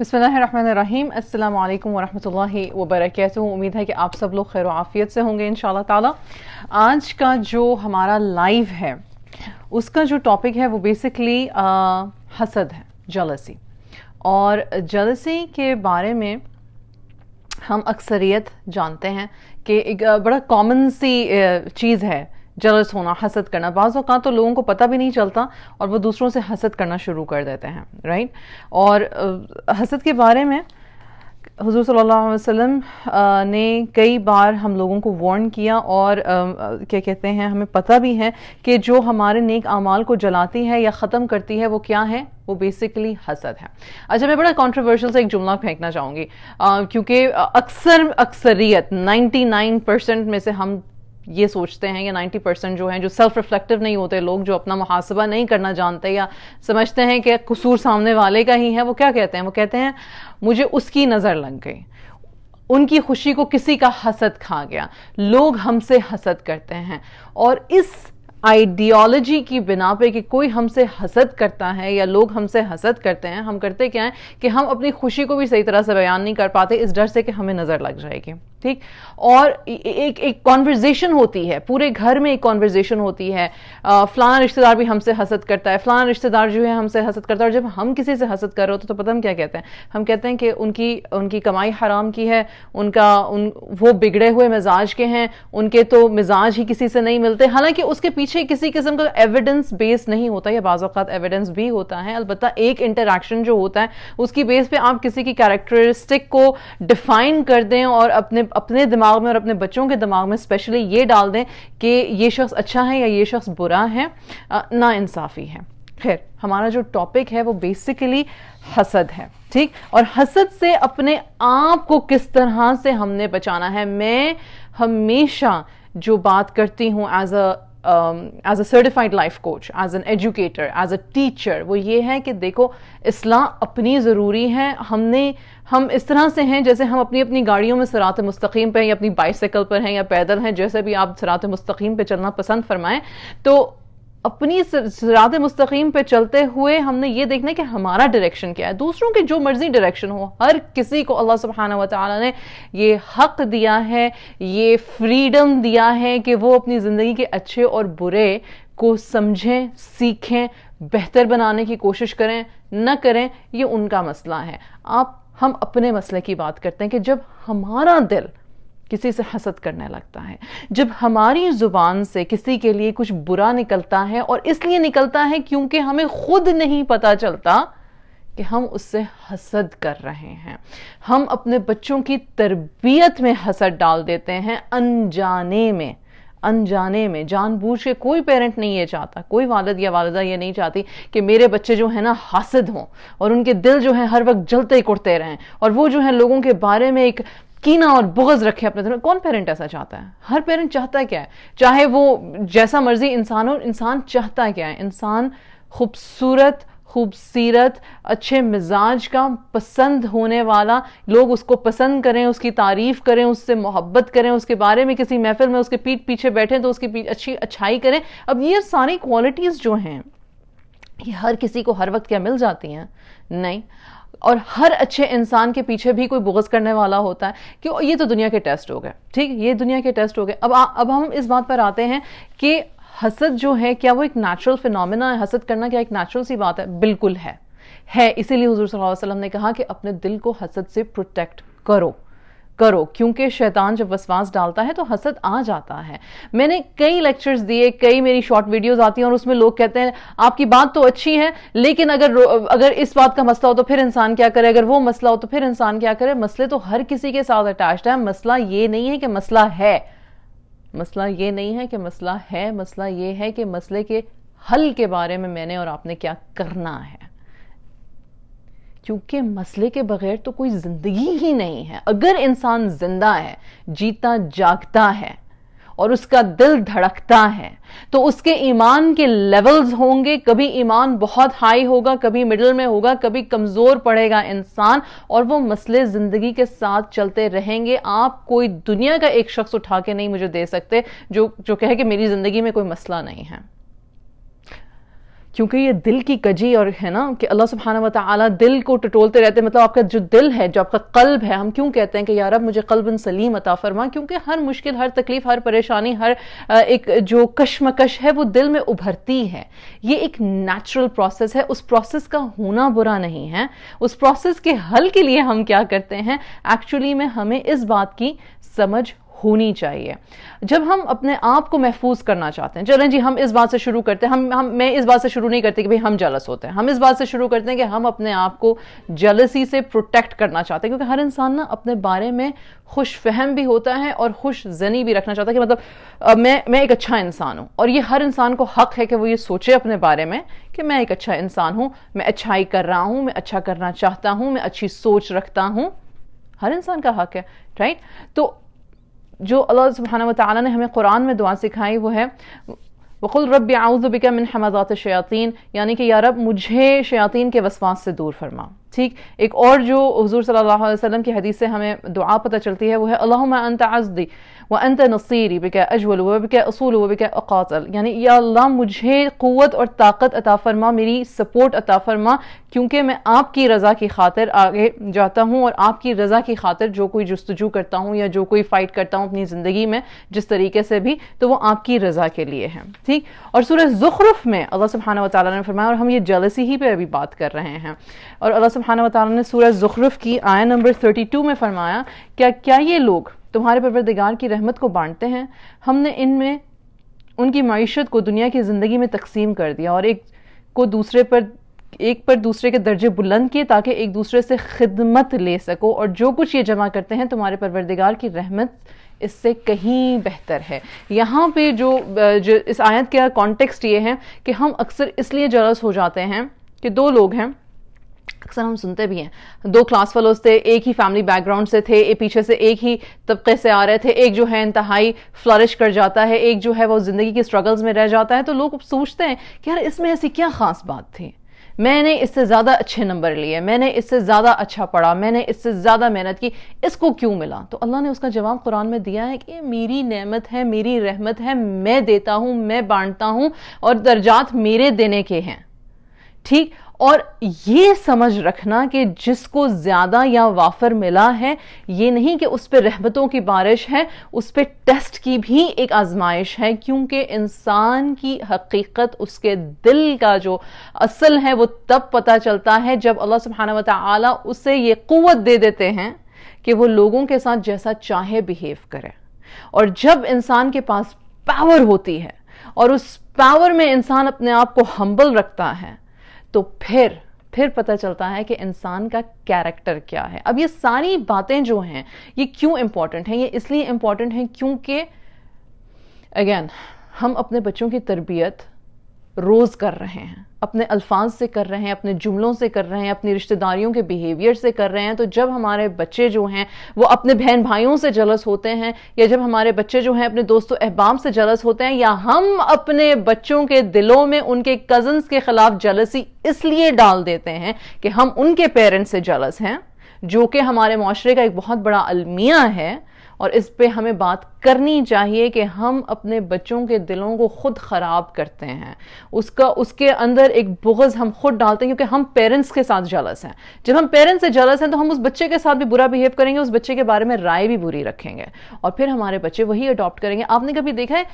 बसमीम अल्लाम वरहमल वबरक उम्मीद है कि आप सब लोग खैर आफ़ियत से होंगे इन ताला आज का जो हमारा लाइव है उसका जो टॉपिक है वो बेसिकली हसद है जलसी और जलसी के बारे में हम अक्सरियत जानते हैं कि एक बड़ा कॉमन सी चीज़ है जलस होना हसद करना बाज़ अवत तो लोगों को पता भी नहीं चलता और वो दूसरों से हसद करना शुरू कर देते हैं राइट और हसद के बारे में हजूर सल्लल्लाहु अलैहि वसल्लम ने कई बार हम लोगों को वार्न किया और क्या कहते हैं हमें पता भी है कि जो हमारे नेक अमाल को जलाती है या ख़त्म करती है वो क्या है वो बेसिकली हसद है अच्छा मैं बड़ा कॉन्ट्रोवर्शियल से एक जुमला फेंकना चाहूँगी क्योंकि अक्सर अक्सरियत 99 परसेंट में से हम ये सोचते हैं या नाइन्टी परसेंट जो हैं जो सेल्फ रिफ्लेक्टिव नहीं होते लोग जो अपना मुहासबा नहीं करना जानते या समझते हैं कि कसूर सामने वाले का ही है वो क्या कहते हैं वो कहते हैं मुझे उसकी नज़र लग गई उनकी खुशी को किसी का हसद खा गया लोग हमसे हसद करते हैं और इस आइडियोलॉजी की बिना पे कि कोई हमसे हसद करता है या लोग हमसे हसद करते हैं हम करते क्या है कि हम अपनी खुशी को भी सही तरह से बयान नहीं कर पाते इस डर से कि हमें नज़र लग जाएगी ठीक और एक एक कॉन्वर्जेशन होती है पूरे घर में एक कॉन्वर्जेशन होती है फलाना रिश्तेदार भी हमसे हसद करता है फलाना रिश्तेदार जो है हमसे हसद करता है और जब हम किसी से हसद कर रहे होते तो पता हम क्या कहते हैं हम कहते हैं कि उनकी उनकी कमाई हराम की है उनका उन वो बिगड़े हुए मिजाज के हैं उनके तो मिजाज ही किसी से नहीं मिलते हालांकि उसके पीछे पीछे किसी किस्म का एविडेंस बेस नहीं होता या बाज़ात एविडेंस भी होता है अलबत् एक इंटरेक्शन जो होता है उसकी बेस पे आप किसी की कैरेक्टरिस्टिक को डिफाइन कर दें और अपने अपने दिमाग में और अपने बच्चों के दिमाग में स्पेशली ये डाल दें कि ये शख्स अच्छा है या ये शख्स बुरा है ना इंसाफ़ी है खैर हमारा जो टॉपिक है वो बेसिकली हसद है ठीक और हसद से अपने आप को किस तरह से हमने बचाना है मैं हमेशा जो बात करती हूँ as a as a certified life coach as an educator as a teacher वो ये है कि देखो इसलाह अपनी ज़रूरी है हमने हम इस तरह से हैं जैसे हम अपनी अपनी गाड़ियों में सरात मुस्तकीम पर या अपनी बाइसाइकिल पर हैं या पैदल हैं जैसे भी आप सरात मुस्तकीम पर चलना पसंद फरमाएं तो अपनी सरात मुस्तकीम पे चलते हुए हमने ये देखना है कि हमारा डायरेक्शन क्या है दूसरों के जो मर्जी डायरेक्शन हो हर किसी को अल्लाह सुबहाना वाली ने ये हक दिया है ये फ्रीडम दिया है कि वो अपनी ज़िंदगी के अच्छे और बुरे को समझें सीखें बेहतर बनाने की कोशिश करें न करें ये उनका मसला है आप हम अपने मसले की बात करते हैं कि जब हमारा दिल किसी से हसद करने लगता है जब हमारी ज़ुबान से किसी के लिए कुछ बुरा निकलता है और इसलिए निकलता है क्योंकि हमें खुद नहीं पता चलता कि हम उससे हसद कर रहे हैं हम अपने बच्चों की तरबियत में हसद डाल देते हैं अनजाने में अनजाने में जानबूझ के कोई पेरेंट नहीं ये चाहता कोई वालद या वालदा ये नहीं चाहती कि मेरे बच्चे जो है ना हासिद हों और उनके दिल जो है हर वक्त जलते ही कुटते रहें और वो जो है लोगों के बारे में एक कीना और बुगज रखे अपने तरफ कौन पेरेंट ऐसा चाहता है हर पेरेंट चाहता क्या है चाहे वो जैसा मर्जी इंसान हो इंसान चाहता क्या है इंसान खूबसूरत खूबसूरत अच्छे मिजाज का पसंद होने वाला लोग उसको पसंद करें उसकी तारीफ करें उससे मोहब्बत करें उसके बारे में किसी महफिल में उसके पीठ पीछे बैठे तो उसकी अच्छी अच्छाई करें अब ये सारी क्वालिटीज़ जो हैं ये हर किसी को हर वक्त क्या मिल जाती हैं नहीं और हर अच्छे इंसान के पीछे भी कोई बोगस करने वाला होता है कि ये तो दुनिया के टेस्ट हो गए ठीक ये दुनिया के टेस्ट हो गए अब आ, अब हम इस बात पर आते हैं कि हसद जो है क्या वो एक नेचुरल फिनोमिना है हसद करना क्या एक नेचुरल सी बात है बिल्कुल है है इसीलिए हजूर सल्लल्लाहु अलैहि वसल्लम ने कहा कि अपने दिल को हसद से प्रोटेक्ट करो करो क्योंकि शैतान जब वसवास डालता है तो हसद आ जाता है मैंने कई लेक्चर्स दिए कई मेरी शॉर्ट वीडियोस आती हैं और उसमें लोग कहते हैं आपकी बात तो अच्छी है लेकिन अगर अगर इस बात का मसला हो तो फिर इंसान क्या करे अगर वो मसला हो तो फिर इंसान क्या करे मसले तो हर किसी के साथ अटैच है मसला ये नहीं है कि मसला है मसला ये नहीं है कि मसला है मसला ये है कि मसले के हल के बारे में मैंने और आपने क्या करना है क्योंकि मसले के बगैर तो कोई ज़िंदगी ही नहीं है अगर इंसान जिंदा है जीता जागता है और उसका दिल धड़कता है तो उसके ईमान के लेवल्स होंगे कभी ईमान बहुत हाई होगा कभी मिडल में होगा कभी कमज़ोर पड़ेगा इंसान और वो मसले ज़िंदगी के साथ चलते रहेंगे आप कोई दुनिया का एक शख्स उठा के नहीं मुझे दे सकते जो जो कहे कि मेरी ज़िंदगी में कोई मसला नहीं है क्योंकि ये दिल की कजी और है ना कि अल्लाह सुबहाना व दिल को टटोलते रहते हैं मतलब आपका जो दिल है जो आपका कल्ब है हम क्यों कहते हैं कि यार अब मुझे कल्बन सलीम अता फरमा क्योंकि हर मुश्किल हर तकलीफ हर परेशानी हर एक जो कश्मकश है वो दिल में उभरती है ये एक नेचुरल प्रोसेस है उस प्रोसेस का होना बुरा नहीं है उस प्रोसेस के हल के लिए हम क्या करते हैं एक्चुअली में हमें इस बात की समझ होनी चाहिए जब हम अपने आप को महफूज करना चाहते हैं चलें जी हम इस बात से शुरू करते हैं हम हम मैं इस बात से शुरू नहीं करते कि भाई हम जलस होते हैं हम इस बात से शुरू करते हैं कि हम अपने आप को जलसी से प्रोटेक्ट करना चाहते हैं क्योंकि हर इंसान ना अपने बारे में खुश फहम भी होता है और खुश जनी भी रखना चाहता है कि मतलब आ, मैं मैं एक अच्छा इंसान हूँ और ये हर इंसान को हक है कि वो ये सोचे अपने बारे में कि मैं एक अच्छा इंसान हूँ मैं अच्छाई कर रहा हूँ मैं अच्छा करना चाहता हूँ मैं अच्छी सोच रखता हूँ हर इंसान का हक है राइट तो जो अल्लाह सुबहाना वाली ने हमें कुरान में दुआ सिखाई वो है वक़ुल रब बिका मिन हमजात शयातीन यानी कि या रब मुझे शयातीन के वसवास से दूर फरमा ठीक एक और जो हजूर सल्लल्लाहु अलैहि की हदीस से हमें दुआ पता चलती है वह है अल्लाह अंत अजदी व अंत नसीरी बिक अजवल व बिक असूल व बिक अकातल यानी या अल्लाह मुझे क़वत और ताकत अता फरमा मेरी सपोर्ट अता फरमा क्योंकि मैं आपकी रज़ा की खातिर आगे जाता हूँ और आपकी रज़ा की खातिर जो कोई जस्तजू करता हूँ या जो कोई फ़ाइट करता हूँ अपनी ज़िंदगी में जिस तरीके से भी तो वो आपकी रज़ा के लिए है ठीक और सूर्य ज़ुखरफ में अल्लाह सुबहाना वाली ने फरमाया और हम ये जलसी ही पर अभी बात कर रहे हैं और अल्लाह सुबहान वाली ने सूरज ज़ुखरफ की आया नंबर टू में फरमाया क्या क्या ये लोग तुम्हारे परवरदिगार की रहमत को बांटते हैं हमने इनमें उनकी मीशत को दुनिया की ज़िंदगी में तकसीम कर दिया और एक को दूसरे पर एक पर दूसरे के दर्जे बुलंद किए ताकि एक दूसरे से खिदमत ले सको और जो कुछ ये जमा करते हैं तुम्हारे परवरदिगार की रहमत इससे कहीं बेहतर है यहाँ पे जो, जो इस आयत का कॉन्टेक्स्ट ये है कि हम अक्सर इसलिए जलस हो जाते हैं कि दो लोग हैं अक्सर हम सुनते भी हैं दो क्लास फेलोज थे एक ही फैमिली बैकग्राउंड से थे एक पीछे से एक ही तबके से आ रहे थे एक जो है इंतहाई फ्लरिश कर जाता है एक जो है वो ज़िंदगी के स्ट्रगल्स में रह जाता है तो लोग सोचते हैं कि यार इसमें ऐसी क्या ख़ास बात थी मैंने इससे ज़्यादा अच्छे नंबर लिए मैंने इससे ज़्यादा अच्छा पढ़ा मैंने इससे ज़्यादा मेहनत की इसको क्यों मिला तो अल्लाह ने उसका जवाब कुरान में दिया है कि ये मेरी नेमत है मेरी रहमत है मैं देता हूं मैं बांटता हूँ और दर्जात मेरे देने के हैं ठीक और ये समझ रखना कि जिसको ज़्यादा या वाफर मिला है ये नहीं कि उस पर रहमतों की बारिश है उस पर टेस्ट की भी एक आजमाइश है क्योंकि इंसान की हकीकत उसके दिल का जो असल है वो तब पता चलता है जब अल्लाह सुबहाना वाली उसे ये क़वत दे देते हैं कि वो लोगों के साथ जैसा चाहे बिहेव करे और जब इंसान के पास पावर होती है और उस पावर में इंसान अपने आप को हम्बल रखता है तो फिर फिर पता चलता है कि इंसान का कैरेक्टर क्या है अब ये सारी बातें जो हैं ये क्यों इम्पॉर्टेंट हैं ये इसलिए इम्पॉर्टेंट हैं क्योंकि अगेन हम अपने बच्चों की तरबियत रोज़ कर रहे हैं अपने अल्फाज से कर रहे हैं अपने जुमलों से कर रहे हैं अपनी रिश्तेदारियों के बिहेवियर से कर रहे हैं तो जब हमारे बच्चे जो हैं वो अपने बहन भाइयों से जलस होते हैं या जब हमारे बच्चे जो हैं अपने दोस्तों अहबाम से जलस होते हैं या हम अपने बच्चों के दिलों में उनके कज़न्स के ख़िलाफ़ जलसी इसलिए डाल देते हैं कि हम उनके पेरेंट्स से जलस हैं जो कि हमारे माशरे का एक बहुत बड़ा अलमिया है और इस पे हमें बात करनी चाहिए कि हम अपने बच्चों के दिलों को खुद ख़राब करते हैं उसका उसके अंदर एक बुगज़ हम खुद डालते हैं क्योंकि हम पेरेंट्स के साथ जलस हैं जब हम पेरेंट्स से जलस हैं तो हम उस बच्चे के साथ भी बुरा बिहेव करेंगे उस बच्चे के बारे में राय भी बुरी रखेंगे और फिर हमारे बच्चे वही अडॉप्ट करेंगे आपने कभी देखा है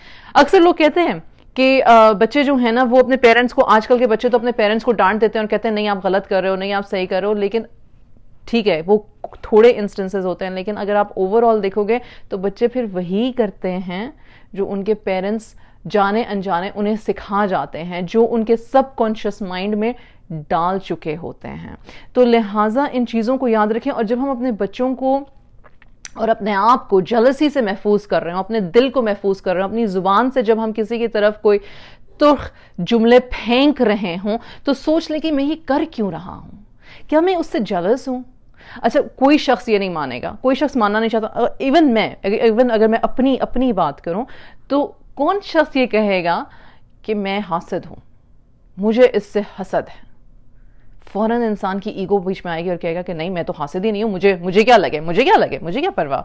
अक्सर लोग कहते हैं कि बच्चे जो है ना वो अपने पेरेंट्स को आजकल के बच्चे तो अपने पेरेंट्स को डांट देते हैं और कहते हैं नहीं आप गलत कर रहे हो नहीं आप सही कर रहे हो लेकिन ठीक है वो थोड़े इंस्टेंसेस होते हैं लेकिन अगर आप ओवरऑल देखोगे तो बच्चे फिर वही करते हैं जो उनके पेरेंट्स जाने अनजाने उन्हें सिखा जाते हैं जो उनके सब कॉन्शियस माइंड में डाल चुके होते हैं तो लिहाजा इन चीज़ों को याद रखें और जब हम अपने बच्चों को और अपने आप को जलसी से महफूज कर रहे हो अपने दिल को महफूज कर रहे हो अपनी ज़ुबान से जब हम किसी की तरफ कोई तुर्ख जुमले फेंक रहे हों तो सोच लें कि मैं ये कर क्यों रहा हूँ क्या मैं उससे जलस हूँ अच्छा कोई शख्स ये नहीं मानेगा कोई शख्स मानना नहीं चाहता इवन मैं इवन अगर मैं अपनी अपनी बात करूं तो कौन शख्स ये कहेगा कि मैं हासिद हूं मुझे इससे हसद है फ़ौर इंसान की ईगो बीच में आएगी और कहेगा कि नहीं मैं तो हासिद ही नहीं हूं मुझे मुझे क्या लगे मुझे क्या लगे मुझे क्या परवाह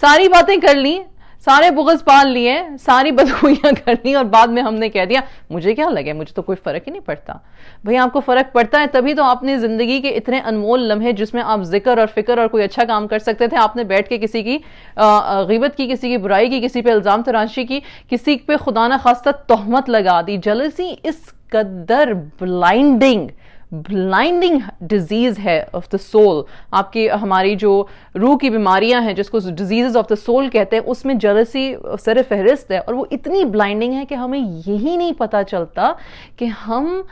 सारी बातें कर ली सारे बुगज पाल लिए सारी बदखुइयां कर ली और बाद में हमने कह दिया मुझे क्या लगे मुझे तो कोई फर्क ही नहीं पड़ता भाई आपको फर्क पड़ता है तभी तो आपने जिंदगी के इतने अनमोल लम्हे जिसमें आप जिक्र और फिक्र और कोई अच्छा काम कर सकते थे आपने बैठ के किसी की गिबत की किसी की बुराई की किसी पे इल्जाम तराशी की किसी पे खुदा न खास्ता तोहमत लगा दी जलसी इस कदर ब्लाइंडिंग ब्लाइंडिंग डिजीज है ऑफ द सोल आपकी हमारी जो रूह की बीमारियां हैं जिसको डिजीज ऑफ द सोल कहते हैं उसमें जलसी सर फहरिस्त है और वो इतनी ब्लाइंडिंग है कि हमें यही नहीं पता चलता कि हम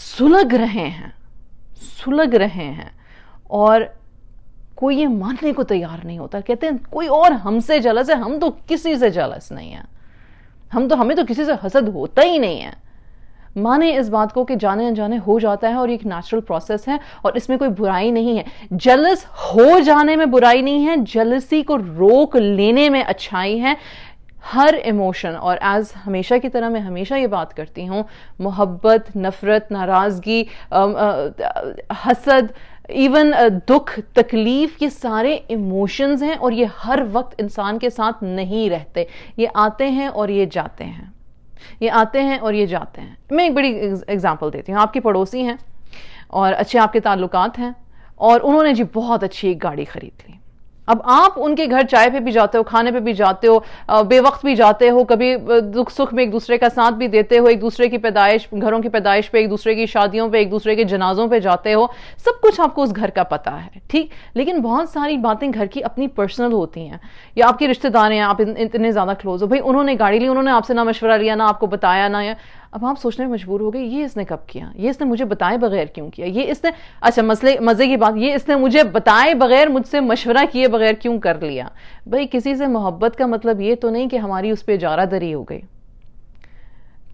सुलग रहे हैं सुलग रहे हैं और कोई ये मानने को तैयार नहीं होता कहते हैं कोई और हमसे जलस है हम तो किसी से जलस नहीं है हम तो हमें तो किसी से हसद होता ही नहीं है माने इस बात को कि जाने अनजाने हो जाता है और एक नेचुरल प्रोसेस है और इसमें कोई बुराई नहीं है जलस हो जाने में बुराई नहीं है जलसी को रोक लेने में अच्छाई है हर इमोशन और एज हमेशा की तरह मैं हमेशा ये बात करती हूँ मोहब्बत नफ़रत नाराज़गी हसद इवन दुख तकलीफ ये सारे इमोशंस हैं और ये हर वक्त इंसान के साथ नहीं रहते ये आते हैं और ये जाते हैं ये आते हैं और ये जाते हैं मैं एक बड़ी एग्जाम्पल देती हूँ आपकी पड़ोसी हैं और अच्छे आपके ताल्लुक हैं और उन्होंने जी बहुत अच्छी एक गाड़ी ख़रीद ली अब आप उनके घर चाय पे भी जाते हो खाने पे भी जाते हो बेवक्त भी जाते हो कभी दुख सुख में एक दूसरे का साथ भी देते हो एक दूसरे की पैदाइश घरों की पैदाइश पे एक दूसरे की शादियों पे एक दूसरे के जनाजों पे जाते हो सब कुछ आपको उस घर का पता है ठीक लेकिन बहुत सारी बातें घर की अपनी पर्सनल होती हैं या आपके रिश्तेदार हैं आप इतने ज़्यादा क्लोज हो भाई उन्होंने गाड़ी ली उन्होंने आपसे ना मशवरा लिया ना आपको बताया ना या अब आप सोचने में मजबूर हो गए ये इसने कब किया ये इसने मुझे बताए बगैर क्यों किया ये इसने अच्छा मसले मज़े की बात ये इसने मुझे बताए बगैर मुझसे मशवरा किए बगैर क्यों कर लिया भाई किसी से मोहब्बत का मतलब ये तो नहीं कि हमारी उस पर इजारा दरी हो गई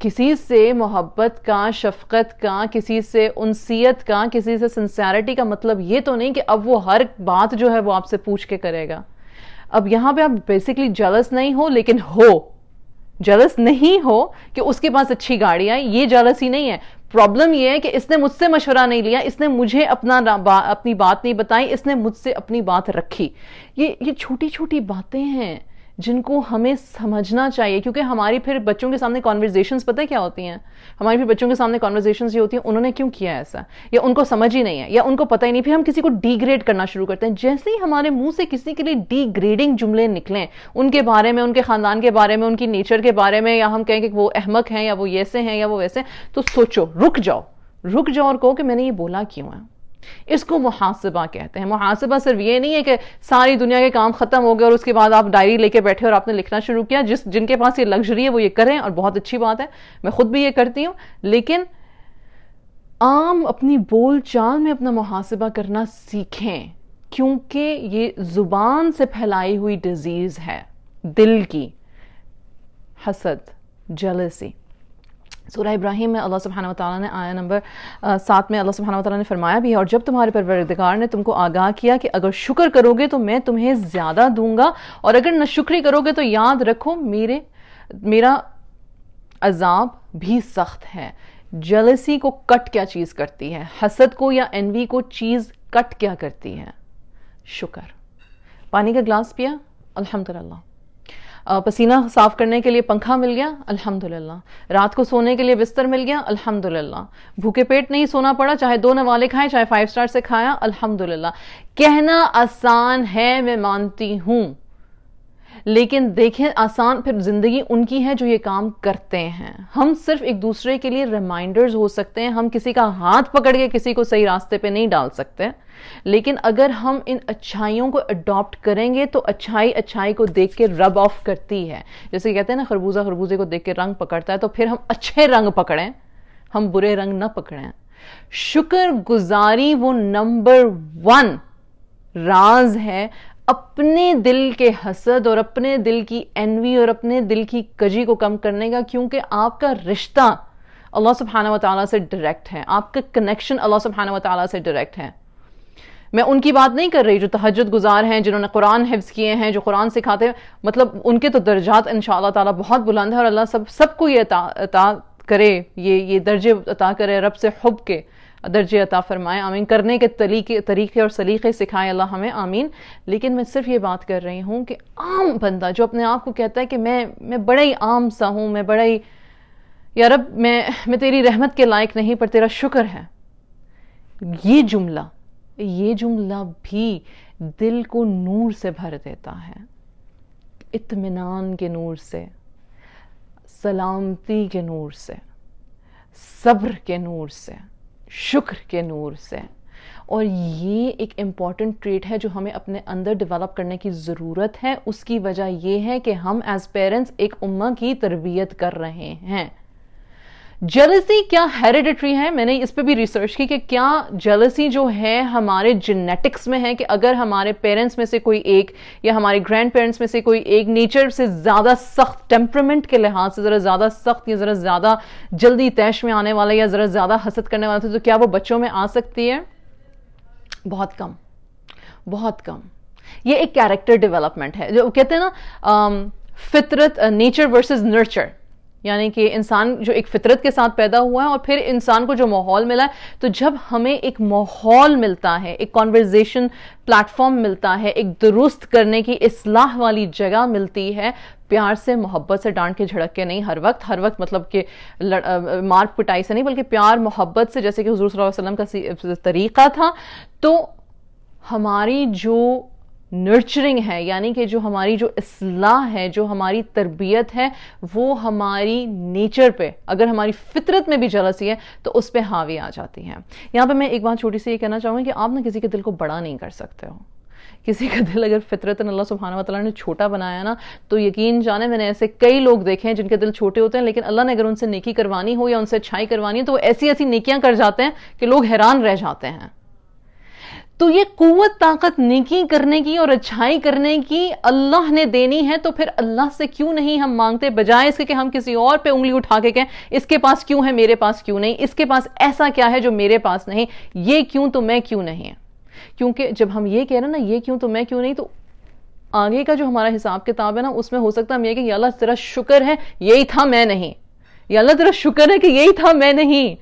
किसी से मोहब्बत का शफकत का किसी से उनसीयत का किसी से सिंसैरिटी का मतलब ये तो नहीं कि अब वो हर बात जो है वो आपसे पूछ के करेगा अब यहाँ पे आप बेसिकली जलस नहीं हो लेकिन हो जलस नहीं हो कि उसके पास अच्छी गाड़ी आई ये जलस ही नहीं है प्रॉब्लम ये है कि इसने मुझसे मशवरा नहीं लिया इसने मुझे अपना बा, अपनी बात नहीं बताई इसने मुझसे अपनी बात रखी ये ये छोटी छोटी बातें हैं जिनको हमें समझना चाहिए क्योंकि हमारी फिर बच्चों के सामने कॉन्वर्जेशन पता है क्या होती हैं हमारी फिर बच्चों के सामने कॉन्वर्जेशन ये होती हैं उन्होंने क्यों किया ऐसा या उनको समझ ही नहीं है या उनको पता ही नहीं फिर हम किसी को डिग्रेड करना शुरू करते हैं जैसे ही हमारे मुंह से किसी के लिए डिग्रेडिंग जुमले निकलें उनके बारे में उनके खानदान के बारे में उनकी नेचर के बारे में या हम कहें कि वो अहमक हैं या वो ऐसे हैं या वो वैसे तो सोचो रुक जाओ रुक जाओ और कहो कि मैंने ये बोला क्यों है इसको मुहासबा कहते हैं मुहासबा सिर्फ ये नहीं है कि सारी दुनिया के काम खत्म हो गए और उसके बाद आप डायरी लेके बैठे और आपने लिखना शुरू किया जिस जिनके पास ये लग्जरी है वो ये करें और बहुत अच्छी बात है मैं खुद भी ये करती हूँ लेकिन आम अपनी बोल चाल में अपना मुहासबा करना सीखें क्योंकि ये ज़ुबान से फैलाई हुई डिजीज़ है दिल की हसद जलसी सूर्य इब्राहिम में अल्लाह सुबहाना तौला ने आया नंबर सात में अल्लाह सुबहाना तौला ने फरमाया भी है और जब तुम्हारे परवरदिगार ने तुमको आगाह किया कि अगर शुक्र करोगे तो मैं तुम्हें ज़्यादा दूंगा और अगर न शुक्री करोगे तो याद रखो मेरे मेरा अजाब भी सख्त है जलसी को कट क्या चीज़ करती है हसद को या एनवी को चीज़ कट क्या करती है शुक्र पानी का ग्लास पिया अल्हम्दुलिल्लाह पसीना साफ करने के लिए पंखा मिल गया अल्हम्दुलिल्लाह रात को सोने के लिए बिस्तर मिल गया अल्हम्दुलिल्लाह भूखे पेट नहीं सोना पड़ा चाहे दो नवाले खाएं चाहे फाइव स्टार से खाया अल्हम्दुलिल्लाह कहना आसान है मैं मानती हूँ लेकिन देखें आसान फिर ज़िंदगी उनकी है जो ये काम करते हैं हम सिर्फ एक दूसरे के लिए रिमाइंडर्स हो सकते हैं हम किसी का हाथ पकड़ के किसी को सही रास्ते पे नहीं डाल सकते लेकिन अगर हम इन अच्छाइयों को अडॉप्ट करेंगे तो अच्छाई अच्छाई को देख के रब ऑफ करती है जैसे कहते हैं ना खरबूजा खरबूजे को देख के रंग पकड़ता है तो फिर हम अच्छे रंग पकड़ें हम बुरे रंग ना पकड़ें शुक्र गुजारी वो नंबर वन राज है अपने दिल के हसद और अपने दिल की एनवी और अपने दिल की कजी को कम करने का क्योंकि आपका रिश्ता अल्लाह सुबहाना वाली से डायरेक्ट है आपका कनेक्शन अल्लाह सुबहाना वाली से डायरेक्ट है मैं उनकी बात नहीं कर रही जो तहजद गुजार हैं जिन्होंने कुरान हिफ़्स किए हैं जो कुरान सिखाते हैं मतलब उनके तो दर्जात इन ताला बहुत बुलंद है और अल्लाह सब सबको ये अता, अता करे ये ये दर्जे अता करे रब से हब के दर्जे अता फरमाएँ आमीन करने के तरीके तरीके और सलीके सिखाए अल्लाह हमें आमीन लेकिन मैं सिर्फ ये बात कर रही हूँ कि आम बंदा जो अपने आप को कहता है कि मैं मैं बड़ा ही आम सा हूँ मैं बड़ा ही यारब मैं मैं तेरी रहमत के लायक नहीं पर तेरा शुक्र है ये जुमला ये जुमला भी दिल को नूर से भर देता है इतमान के नूर से सलामती के नूर से सब्र के नूर से शुक्र के नूर से और ये एक इम्पॉर्टेंट ट्रेट है जो हमें अपने अंदर डेवलप करने की ज़रूरत है उसकी वजह यह है कि हम एज पेरेंट्स एक उम्मा की तरबियत कर रहे हैं जेलसी क्या हेरिडिटरी है मैंने इस पर भी रिसर्च की कि क्या जेलसी जो है हमारे जेनेटिक्स में है कि अगर हमारे पेरेंट्स में से कोई एक या हमारे ग्रैंड पेरेंट्स में से कोई एक नेचर से ज़्यादा सख्त टेम्परमेंट के लिहाज से ज़रा ज़्यादा सख्त या ज़रा ज़्यादा जल्दी तैश में आने वाला या ज़रा ज़्यादा हसत करने वाला था तो क्या वो बच्चों में आ सकती है बहुत कम बहुत कम ये एक कैरेक्टर डेवलपमेंट है जो कहते हैं ना फितरत नेचर वर्सेस नर्चर यानी कि इंसान जो एक फितरत के साथ पैदा हुआ है और फिर इंसान को जो माहौल मिला है तो जब हमें एक माहौल मिलता है एक कॉन्वर्जेसन प्लेटफॉर्म मिलता है एक दुरुस्त करने की असलाह वाली जगह मिलती है प्यार से मोहब्बत से डांट के झड़क के नहीं हर वक्त हर वक्त मतलब कि मार पिटाई से नहीं बल्कि प्यार मोहब्बत से जैसे कि हजूर वसल्लम का तरीका था तो हमारी जो नर्चरिंग है यानी कि जो हमारी जो असलाह है जो हमारी तरबियत है वो हमारी नेचर पे अगर हमारी फितरत में भी जलसी है तो उस पर हावी आ जाती है यहाँ पे मैं एक बात छोटी सी ये कहना चाहूँगी कि आप ना किसी के दिल को बड़ा नहीं कर सकते हो किसी का दिल अगर फितरत अल्लाह सुबहाना तला ने छोटा बनाया ना तो यकीन जाने मैंने ऐसे कई लोग देखे हैं जिनके दिल छोटे होते हैं लेकिन अल्लाह ने अगर उनसे नेकी करवानी हो या उनसे अच्छाई करवानी हो तो वो ऐसी ऐसी नेकियां कर जाते हैं कि लोग हैरान रह जाते हैं तो ये कुत ताकत निकी करने की और अच्छाई करने की अल्लाह ने देनी है तो फिर अल्लाह से क्यों नहीं हम मांगते बजाय इसके कि हम किसी और पे उंगली उठा के कहें इसके पास क्यों है मेरे पास क्यों नहीं इसके पास ऐसा क्या है जो मेरे पास नहीं ये क्यों तो मैं क्यों नहीं क्योंकि जब हम ये कह रहे हैं ना ये क्यों तो मैं क्यों नहीं तो आगे का जो हमारा हिसाब किताब है ना उसमें हो सकता है हम ये कि अल्लाह तेरा शुक्र है यही था मैं नहीं या अल्लाह तेरा शुक्र है कि यही था मैं नहीं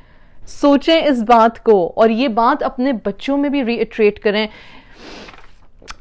सोचें इस बात को और ये बात अपने बच्चों में भी रीइट्रेट करें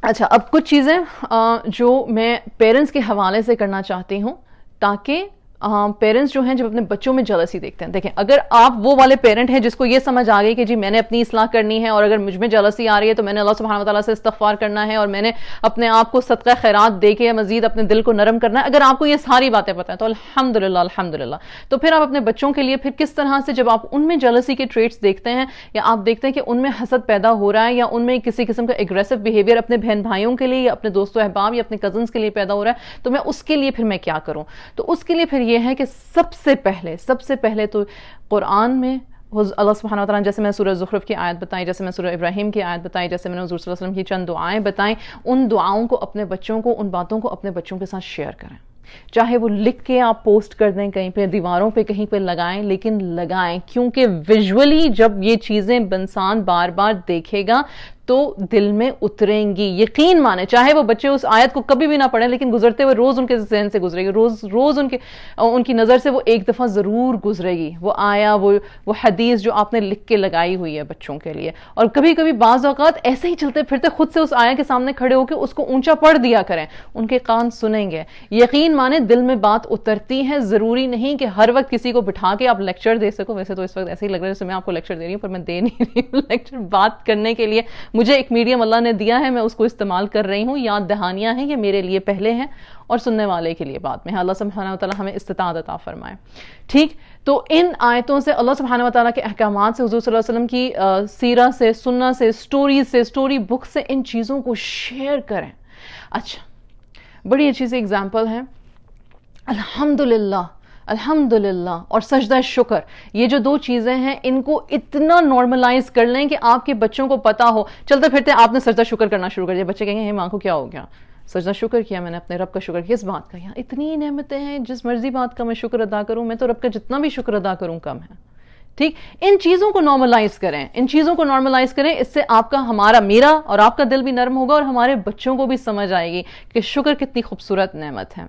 अच्छा अब कुछ चीज़ें जो मैं पेरेंट्स के हवाले से करना चाहती हूँ ताकि पेरेंट्स हाँ, जो हैं जब अपने बच्चों में जलसी देखते हैं देखें अगर आप वो वाले पेरेंट हैं जिसको ये समझ आ गई कि जी मैंने अपनी इसलाह करनी है और अगर मुझ में जलसी आ रही है तो मैंने अल्लाह सुबहाना तला से इस्तफार करना है और मैंने अपने आप को सदका खैरात दे के मजीद अपने दिल को नरम करना है अगर आपको ये सारी बातें पता है तो अलहमदिल्ला अलहमदिल्ला तो फिर आप अपने बच्चों के लिए फिर किस तरह से जब आप उनमें जलसी के ट्रेट्स देखते हैं या आप देखते हैं कि उनमें हसद पैदा हो रहा है या उनमें किसी किस्म का एग्रेसिव बिहेवियर अपने बहन भाइयों के लिए या अपने दोस्तों अहबाब या अपने कजन्स के लिए पैदा हो रहा है तो मैं उसके लिए फिर मैं क्या करूँ तो उसके लिए फिर ये है कि सबसे पहले सबसे पहले तो कुरान में अल्लाह सुबहान वाली जैसे मैंने सूरज ज़ुखरफ की आयत बताई जैसे मैंने सूरज इब्राहिम की आयत बताई जैसे मैंने हजूर वसलम की चंद दुआएं बताएं उन दुआओं को अपने बच्चों को उन बातों को अपने बच्चों के साथ शेयर करें चाहे वो लिख के आप पोस्ट कर दें कहीं पे दीवारों पे कहीं पे लगाएं लेकिन लगाएं क्योंकि विजुअली जब ये चीज़ें इंसान बार बार देखेगा तो दिल में उतरेंगी यकीन माने चाहे वो बच्चे उस आयत को कभी भी ना पढ़ें लेकिन गुजरते हुए रोज़ उनके जहन से गुजरेगी रोज़ रोज़ उनके उनकी नज़र से वो एक दफ़ा ज़रूर गुजरेगी वो आया वो वो हदीस जो आपने लिख के लगाई हुई है बच्चों के लिए और कभी कभी बाज़ अवत ऐसे ही चलते फिरते तो खुद से उस आया के सामने खड़े होकर उसको ऊंचा पढ़ दिया करें उनके कान सुनेंगे यकीन माने दिल में बात उतरती है ज़रूरी नहीं कि हर वक्त किसी को बिठा के आप लेक्चर दे सको वैसे तो इस वक्त ऐसे ही लग रहा है जैसे मैं आपको लेक्चर दे रही हूँ पर मैं दे नहीं रही हूँ लेक्चर बात करने के लिए मुझे एक मीडियम अल्लाह ने दिया है मैं उसको इस्तेमाल कर रही हूँ याद दहानियाँ हैं ये मेरे लिए पहले हैं और सुनने वाले के लिए बाद में अल्लाह सुबहाना ताली हमें इस्तात अता फरमाए ठीक तो इन आयतों से अल्लाह सुबहाना ताली के अहकाम से हजूर वसलम की सीरा से सुनना से स्टोरी से स्टोरी बुक से इन चीज़ों को शेयर करें अच्छा बड़ी अच्छी सी एग्ज़ाम्पल है अल्हम्दुलिल्लाह अल्हम्दुलिल्लाह और सजदा शुक्र ये जो दो चीज़ें हैं इनको इतना नॉर्मलाइज कर लें कि आपके बच्चों को पता हो चलते फिरते आपने सजदा शुक्र करना शुरू कर दिया बच्चे कहेंगे हे माँ को क्या हो गया सजदा शुक्र किया मैंने अपने रब का शुक्र किया इस बात का यहाँ इतनी नहमतें हैं जिस मर्जी बात का मैं शुक्र अदा करूँ मैं तो रब का जितना भी शुक्र अदा करूँ कम है ठीक इन चीजों को नॉर्मलाइज करें इन चीजों को नॉर्मलाइज करें इससे आपका हमारा मेरा और आपका दिल भी नरम होगा और हमारे बच्चों को भी समझ आएगी कि शुगर कितनी खूबसूरत नेमत है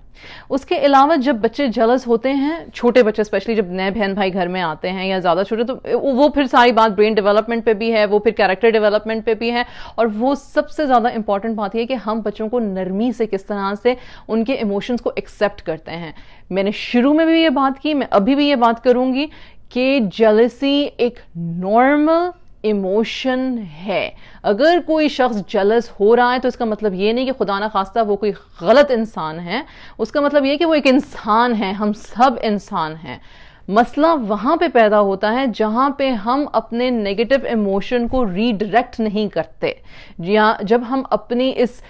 उसके अलावा जब बच्चे जलस होते हैं छोटे बच्चे स्पेशली जब नए बहन भाई घर में आते हैं या ज्यादा छोटे तो वो फिर सारी बात ब्रेन डेवलपमेंट पे भी है वो फिर कैरेक्टर डेवलपमेंट पे भी है और वो सबसे ज्यादा इंपॉर्टेंट बात यह कि हम बच्चों को नरमी से किस तरह से उनके इमोशंस को एक्सेप्ट करते हैं मैंने शुरू में भी ये बात की मैं अभी भी ये बात करूंगी कि जलसी एक नॉर्मल इमोशन है अगर कोई शख्स जलस हो रहा है तो इसका मतलब ये नहीं कि खुदा ना खास्ता वो कोई गलत इंसान है उसका मतलब ये कि वो एक इंसान है हम सब इंसान हैं मसला वहां पे पैदा होता है जहां पे हम अपने नेगेटिव इमोशन को रीडायरेक्ट नहीं करते जब हम अपनी इस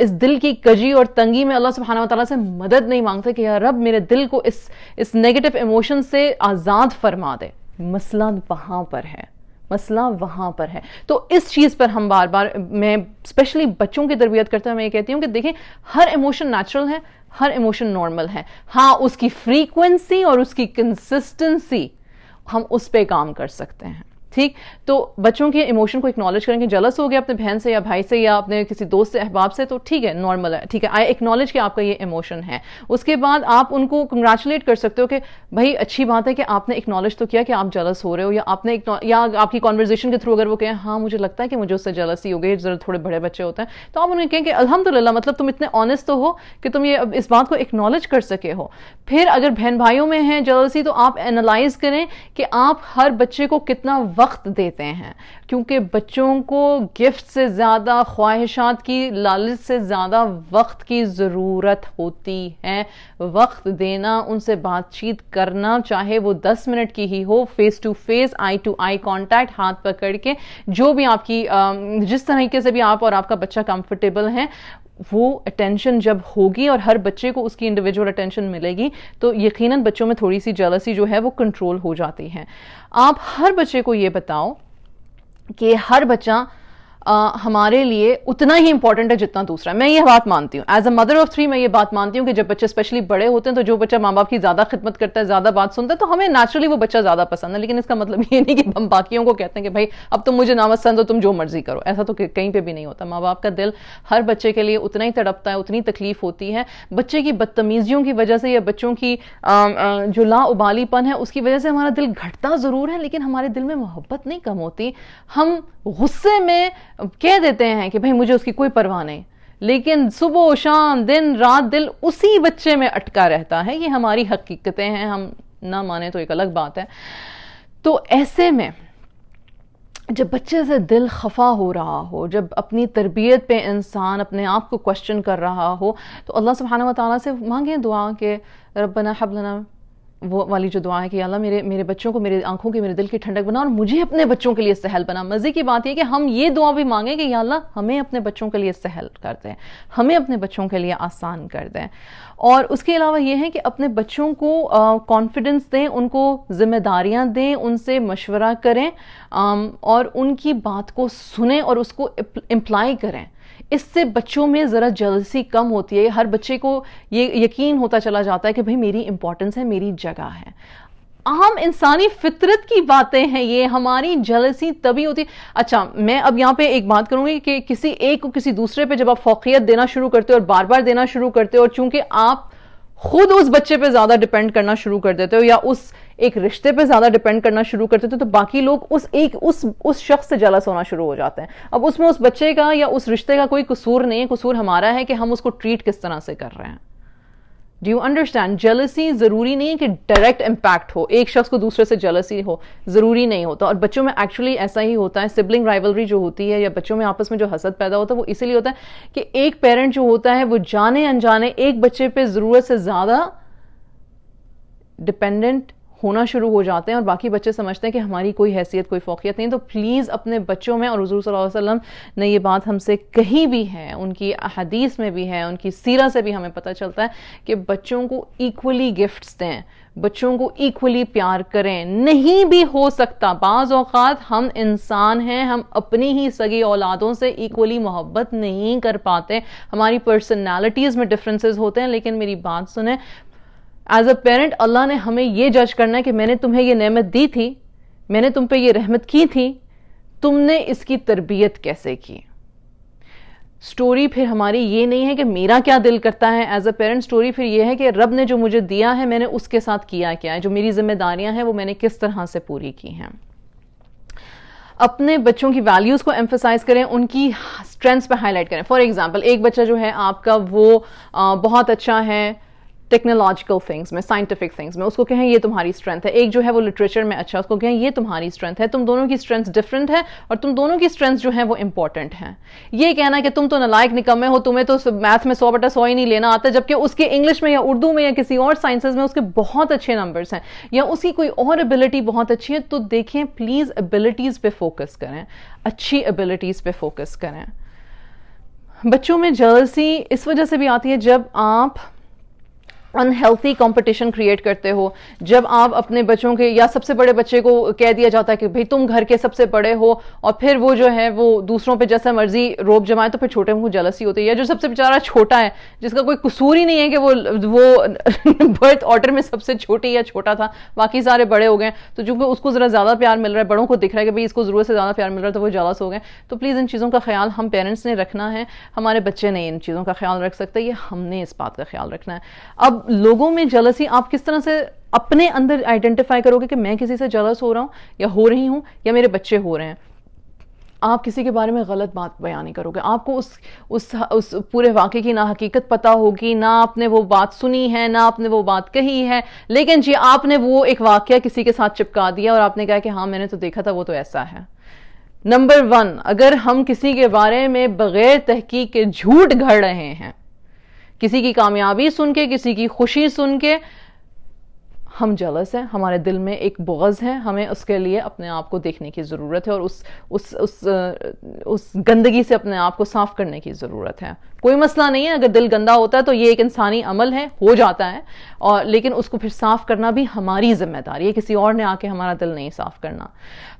इस दिल की कजी और तंगी में अल्लाह सुबहाना तला से मदद नहीं मांगते कि यार रब मेरे दिल को इस इस नेगेटिव इमोशन से आज़ाद फरमा दे मसला वहाँ पर है मसला वहाँ पर है तो इस चीज़ पर हम बार बार मैं स्पेशली बच्चों की तरबियत करते हुए मैं ये कहती हूँ कि देखें हर इमोशन नेचुरल है हर इमोशन नॉर्मल है हाँ उसकी फ्रीक्वेंसी और उसकी कंसिस्टेंसी हम उस पर काम कर सकते हैं ठीक तो बच्चों के इमोशन को इक्नॉलेज करेंगे जलस हो गया अपने बहन से या भाई से या अपने किसी दोस्त से अहबाब से तो ठीक है नॉर्मल है ठीक है आई एक्नॉलेज कि आपका ये इमोशन है उसके बाद आप उनको कंग्रेचुलेट कर सकते हो कि भाई अच्छी बात है कि आपने इक्नॉलेज तो किया कि आप जलस हो रहे हो या आपने या आपकी कॉन्वर्जेशन के थ्रू अगर वो कहें हाँ मुझे लगता है कि मुझे उससे जलस ही हो गई जरा थोड़े बड़े बच्चे होते हैं तो आप उन्हें कहें कि अलहमदिल्ला मतलब तुम इतने ऑनेस्ट तो हो कि तुम ये इस बात को इक्नॉलेज कर सके हो फिर अगर बहन भाइयों में है जलसी तो आप एनालाइज करें कि आप हर बच्चे को कितना वक्त वक्त देते हैं क्योंकि बच्चों को गिफ्ट से ज़्यादा ख्वाहिशात की लालच से ज़्यादा वक्त की ज़रूरत होती है वक्त देना उनसे बातचीत करना चाहे वो दस मिनट की ही हो face to face eye to eye contact हाथ पकड़ के जो भी आपकी जिस तरीके से भी आप और आपका बच्चा कंफर्टेबल हैं वो अटेंशन जब होगी और हर बच्चे को उसकी इंडिविजुअल अटेंशन मिलेगी तो यकीनन बच्चों में थोड़ी सी जलसी जो है वो कंट्रोल हो जाती है आप हर बच्चे को ये बताओ कि हर बच्चा हमारे लिए उतना ही इंपॉर्टेंट है जितना दूसरा मैं ये बात मानती हूँ as a mother of three मैं ये बात मानती हूँ कि जब बच्चे स्पेशली बड़े होते हैं तो जो बच्चा माँ बाप की ज़्यादा खिदमत करता है ज़्यादा बात सुनता है तो हमें नेचुरली वो बच्चा ज़्यादा पसंद है लेकिन इसका मतलब ये नहीं कि हम बाकियों को कहते हैं कि भाई अब तुम मुझे ना पसंद हो तुम जो मर्जी करो ऐसा तो कहीं पर भी नहीं होता माँ बाप का दिल हर बच्चे के लिए उतना ही तड़पता है उतनी तकलीफ होती है बच्चे की बदतमीजियों की वजह से या बच्चों की जो ला उबालीपन है उसकी वजह से हमारा दिल घटता ज़रूर है लेकिन हमारे दिल में मोहब्बत नहीं कम होती हम गुस्से में कह देते हैं कि भाई मुझे उसकी कोई परवाह नहीं लेकिन सुबह शाम दिन रात दिल उसी बच्चे में अटका रहता है ये हमारी हकीकतें हैं हम ना माने तो एक अलग बात है तो ऐसे में जब बच्चे से दिल खफा हो रहा हो जब अपनी तरबियत पे इंसान अपने आप को क्वेश्चन कर रहा हो तो अल्लाह सुबहाना वाली से मांगे दुआ के रबना हबलना वो वाली जो दुआ है कि अल्लाह मेरे मेरे बच्चों को मेरे आंखों के मेरे दिल की ठंडक बना और मुझे अपने बच्चों के लिए सहल बना मज़े की बात यह कि हम ये दुआ भी मांगें कि या अल्लाह हमें अपने बच्चों के लिए सहल कर दें हमें अपने बच्चों के लिए आसान कर दें और उसके अलावा ये है कि अपने बच्चों को कॉन्फिडेंस दें उनको जिम्मेदारियाँ दें उनसे मशवरा करें आ, और उनकी बात को सुने और उसको इम्प्लाई करें इससे बच्चों में ज़रा जलसी कम होती है हर बच्चे को ये यकीन होता चला जाता है कि भाई मेरी इंपॉर्टेंस है मेरी जगह है आम इंसानी फितरत की बातें हैं ये हमारी जलसी तभी होती है अच्छा मैं अब यहाँ पे एक बात करूंगी कि किसी एक को किसी दूसरे पे जब आप फोकियत देना शुरू करते हो और बार बार देना शुरू करते हो और चूंकि आप खुद उस बच्चे पे ज़्यादा डिपेंड करना शुरू कर देते हो या उस एक रिश्ते पे ज्यादा डिपेंड करना शुरू करते थे तो बाकी लोग उस एक उस उस शख्स से जलस होना शुरू हो जाते हैं अब उसमें उस बच्चे का या उस रिश्ते का कोई कसूर नहीं है कसूर हमारा है कि हम उसको ट्रीट किस तरह से कर रहे हैं डू यू अंडरस्टैंड जलसी ज़रूरी नहीं है कि डायरेक्ट इम्पैक्ट हो एक शख्स को दूसरे से जलसी हो ज़रूरी नहीं होता और बच्चों में एक्चुअली ऐसा ही होता है सिबलिंग राइवलरी जो होती है या बच्चों में आपस में जो हसद पैदा होता है वो इसीलिए होता है कि एक पेरेंट जो होता है वो जाने अनजाने एक बच्चे पर ज़रूरत से ज़्यादा डिपेंडेंट होना शुरू हो जाते हैं और बाकी बच्चे समझते हैं कि हमारी कोई हैसियत कोई फोकियत नहीं तो प्लीज़ अपने बच्चों में और हजूर सल्लल्लाहु अलैहि वसल्लम ने ये बात हमसे कहीं भी है उनकी अहदीस में भी है उनकी सीरा से भी हमें पता चलता है कि बच्चों को इक्वली गिफ्ट्स दें बच्चों को इक्वली प्यार करें नहीं भी हो सकता बाज़ अवत हम इंसान हैं हम अपनी ही सगी औलादों से इक्वली मोहब्बत नहीं कर पाते हमारी पर्सनैलिटीज़ में डिफरेंसेस होते हैं लेकिन मेरी बात सुने एज अ पेरेंट अल्लाह ने हमें ये जज करना है कि मैंने तुम्हें ये नेमत दी थी मैंने तुम पे ये रहमत की थी तुमने इसकी तरबियत कैसे की स्टोरी फिर हमारी ये नहीं है कि मेरा क्या दिल करता है एज अ पेरेंट स्टोरी फिर ये है कि रब ने जो मुझे दिया है मैंने उसके साथ किया क्या है जो मेरी जिम्मेदारियां हैं वो मैंने किस तरह से पूरी की हैं अपने बच्चों की वैल्यूज़ को एम्फोसाइज करें उनकी स्ट्रेंथ्स पर हाईलाइट करें फॉर एग्जांपल एक बच्चा जो है आपका वो आ, बहुत अच्छा है टेक्नोलॉजिकल थिंग्स में साइंटिफिक थिंग्स में उसको कहें ये तुम्हारी स्ट्रेंथ है एक जो है वो लिटरेचर में अच्छा उसको कहें ये तुम्हारी स्ट्रेंथ है तुम दोनों की स्ट्रेंथ डिफरेंट है और तुम दोनों की स्ट्रेंथ जो है वो इंपॉर्टेंट हैं ये कहना कि तुम तो नलायक निकम्मे हो तुम्हें तो मैथ में सौ बटा सौ ही नहीं लेना आता जबकि उसके इंग्लिश में या उर्दू में या किसी और साइंसेज में उसके बहुत अच्छे नंबर्स हैं या उसकी कोई और एबिलिटी बहुत अच्छी है तो देखें प्लीज़ एबिलिटीज़ पे फोकस करें अच्छी एबिलिटीज़ पे फोकस करें बच्चों में जलसी इस वजह से भी आती है जब आप अनहेल्थी कंपटीशन क्रिएट करते हो जब आप अपने बच्चों के या सबसे बड़े बच्चे को कह दिया जाता है कि भाई तुम घर के सबसे बड़े हो और फिर वो जो है वो दूसरों पे जैसा मर्जी रोप जमाए तो फिर छोटे में जलसी होती है या जो सबसे बेचारा छोटा है जिसका कोई कसूर ही नहीं है कि वो वो बर्थ ऑर्डर में सबसे छोटी या छोटा था बाकी सारे बड़े हो गए तो चूंकि उसको ज़रा ज़्यादा प्यार मिल रहा है बड़ों को दिख रहा है कि भाई इसको ज़रूरत से ज़्यादा प्यार मिल रहा है तो वो जलस हो गए तो प्लीज़ इन चीज़ों का ख्याल हम पेरेंट्स ने रखना है हमारे बच्चे नहीं इन चीज़ों का ख्याल रख सकते ये हमने इस बात का ख्याल रखना है अब लोगों में जलसी आप किस तरह से अपने अंदर आइडेंटिफाई करोगे कि मैं किसी से जलस हो रहा हूँ या हो रही हूँ या मेरे बच्चे हो रहे हैं आप किसी के बारे में गलत बात बयान नहीं करोगे आपको उस उस उस पूरे वाक्य की ना हकीकत पता होगी ना आपने वो बात सुनी है ना आपने वो बात कही है लेकिन जी आपने वो एक वाक्य किसी के साथ चिपका दिया और आपने कहा कि हाँ मैंने तो देखा था वो तो ऐसा है नंबर वन अगर हम किसी के बारे में बगैर तहकीक के झूठ घड़ रहे हैं किसी की कामयाबी सुन के किसी की खुशी सुन के हम जलस हैं हमारे दिल में एक बोगज है हमें उसके लिए अपने आप को देखने की ज़रूरत है और उस उस उस उस गंदगी से अपने आप को साफ़ करने की ज़रूरत है कोई मसला नहीं है अगर दिल गंदा होता है तो ये एक इंसानी अमल है हो जाता है और लेकिन उसको फिर साफ़ करना भी हमारी जिम्मेदारी है किसी और ने आके हमारा दिल नहीं साफ़ करना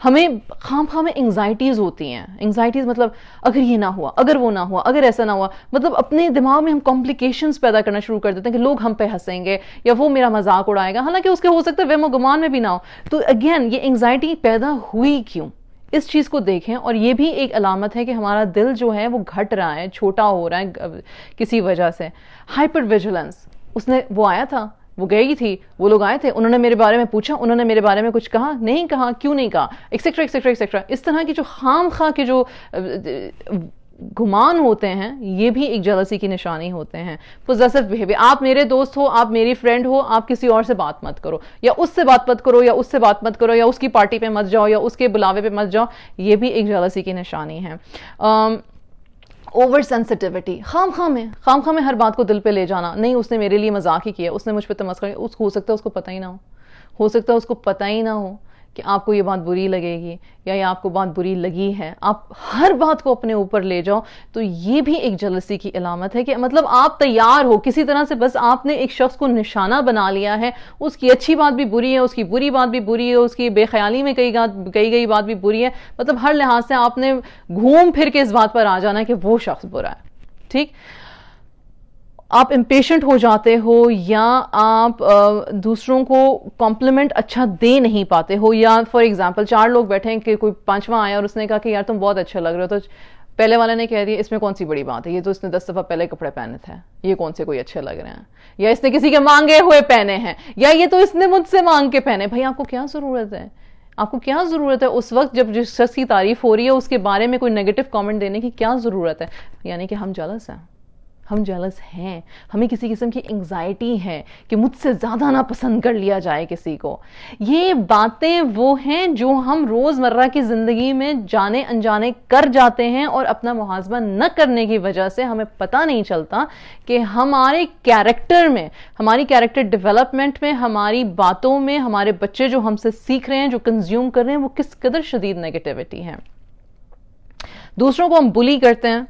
हमें खाम खाम में एंगजाइटीज़ होती हैं एंगजाइटीज़ मतलब अगर ये ना हुआ अगर वो ना हुआ अगर ऐसा ना हुआ मतलब अपने दिमाग में हम कॉम्प्लिकेशन पैदा करना शुरू कर देते हैं कि लोग हम पे हंसेंगे या वो मेरा मजाक उड़ाएगा हालांकि उसके हो सकता है वेमो गुमान में भी ना हो तो अगेन ये एंगजाइटी पैदा हुई क्यों इस चीज़ को देखें और ये भी एक अलामत है कि हमारा दिल जो है वो घट रहा है छोटा हो रहा है किसी वजह से हाइपर विजिलेंस उसने वो आया था वो गई थी वो लोग आए थे उन्होंने मेरे बारे में पूछा उन्होंने मेरे बारे में कुछ कहा नहीं कहा क्यों नहीं कहा एक्सेट्रा एक्सेट्रा एक्सेट्रा इस तरह की जो खाम खा के जो गुमान होते हैं ये भी एक जलसी की निशानी होते हैं पोजेसिव बिहेवियर आप मेरे दोस्त हो आप मेरी फ्रेंड हो आप किसी और से बात मत करो या उससे बात मत करो या उससे बात मत करो या उसकी पार्टी पे मत जाओ या उसके बुलावे पे मत जाओ ये भी एक जलसी की निशानी है um, ओवर सेंसिटिविटी खाम खाम है खाम खाम है हर बात को दिल पे ले जाना नहीं उसने मेरे लिए मजाक ही किया उसने मुझ पर तमस्कर उसको हो सकता है उसको पता ही ना हो हो सकता है उसको पता ही ना हो कि आपको ये बात बुरी लगेगी या ये आपको बात बुरी लगी है आप हर बात को अपने ऊपर ले जाओ तो ये भी एक जलसी की अलामत है कि मतलब आप तैयार हो किसी तरह से बस आपने एक शख्स को निशाना बना लिया है उसकी अच्छी बात भी बुरी है उसकी बुरी बात भी बुरी है उसकी बेख्याली में कई कही गई बात भी बुरी है मतलब हर लिहाज से आपने घूम फिर के इस बात पर आ जाना कि वो शख्स बुरा है ठीक आप इम्पेशेंट हो जाते हो या आप आ, दूसरों को कॉम्प्लीमेंट अच्छा दे नहीं पाते हो या फॉर एग्जांपल चार लोग बैठे हैं कि कोई पांचवा आया और उसने कहा कि यार तुम बहुत अच्छा लग रहे हो तो पहले वाले ने कह दिया इसमें कौन सी बड़ी बात है ये तो इसने दस दफ़ा पहले कपड़े पहने थे ये कौन से कोई अच्छे लग रहे हैं या इसने किसी के मांगे हुए पहने हैं या ये तो इसने मुझसे मांग के पहने भाई आपको क्या ज़रूरत है आपको क्या ज़रूरत है उस वक्त जब जिस शख्स की तारीफ हो रही है उसके बारे में कोई नेगेटिव कॉमेंट देने की क्या ज़रूरत है यानी कि हम जलस हैं हम जेलस हैं हमें किसी किस्म की एंग्जाइटी है कि मुझसे ज़्यादा ना पसंद कर लिया जाए किसी को ये बातें वो हैं जो हम रोज़मर्रा की ज़िंदगी में जाने अनजाने कर जाते हैं और अपना मुहाजमा न करने की वजह से हमें पता नहीं चलता कि हमारे कैरेक्टर में हमारी कैरेक्टर डेवलपमेंट में हमारी बातों में हमारे बच्चे जो हमसे सीख रहे हैं जो कंज्यूम कर रहे हैं वो किस कदर शदीद नेगेटिविटी है दूसरों को हम बुली करते हैं